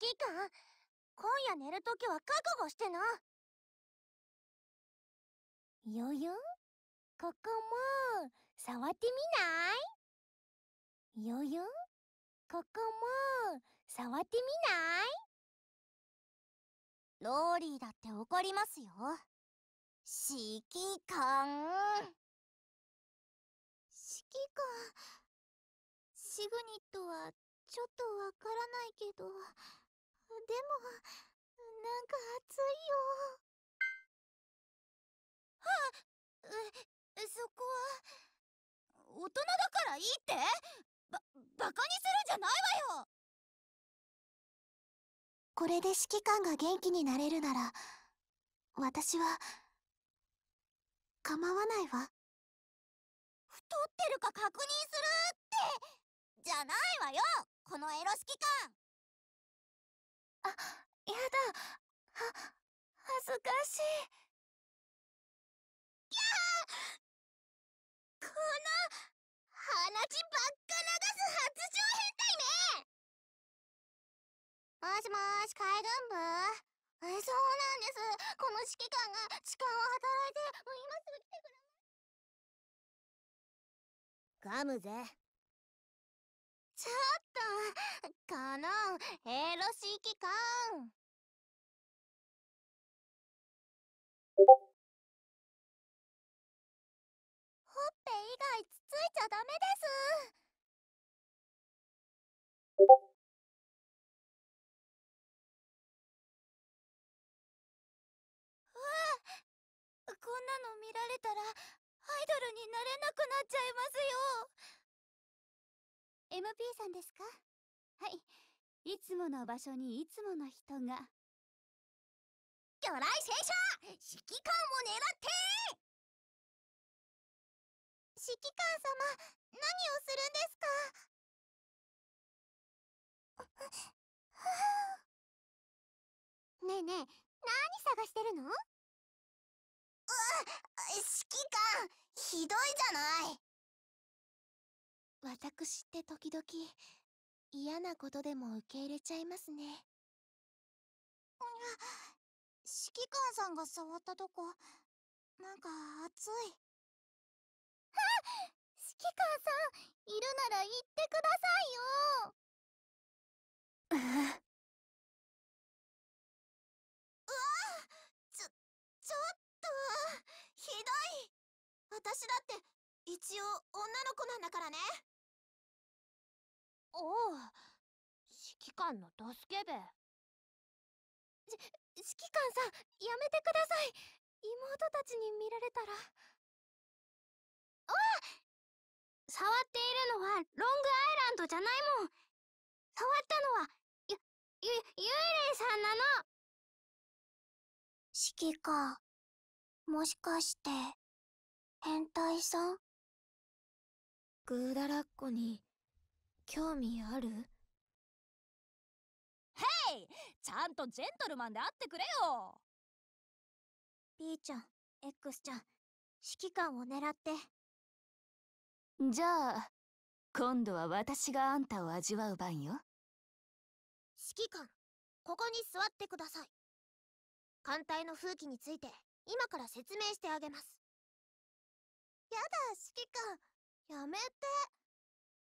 指揮官今夜寝るときは覚悟してなよよここも触ってみないよよここも触ってみないローリーだって怒りますよ指揮官指揮官シグニットはちょっとわからないけど。でもなんか暑いよはあそこは大人だからいいってばバカにするんじゃないわよこれで指揮官が元気になれるなら私は構わないわ太ってるか確認するってじゃないわよこのエロ指揮官は恥ずかしいギゃーこの鼻血ばっか流す発情変態めもしもーし海軍部そうなんですこの指揮官が痴漢を働いて今すぐ来てくれガむぜちょっとこのエロ指揮官外つついちゃダメですうわこんなの見られたらアイドルになれなくなっちゃいますよ MP さんですかはいいつもの場所にいつもの人が魚雷戦車指揮官を狙って指揮官様何をするんですかねえねえ何探してるのうわ指揮官ひどいじゃない私って時々嫌なことでも受け入れちゃいますね指揮官さんが触ったとこなんか熱い官さんいるなら言ってくださいようわちょちょっとひどい私だって一応女の子なんだからねおお指揮官のドスケベし指揮官さんやめてください妹たちに見られたらあっ触っているのはロングアイランドじゃないもん。触ったのは、ゆ、ゆ、幽霊さんなの。四季か。もしかして、変態さんグーダラッコに、興味あるヘイちゃんとジェントルマンで会ってくれよ !B ちゃん、X ちゃん、指揮官を狙ってじゃあ今度は私があんたを味わう番よ指揮官ここに座ってください艦隊の風紀について今から説明してあげますやだ指揮官やめて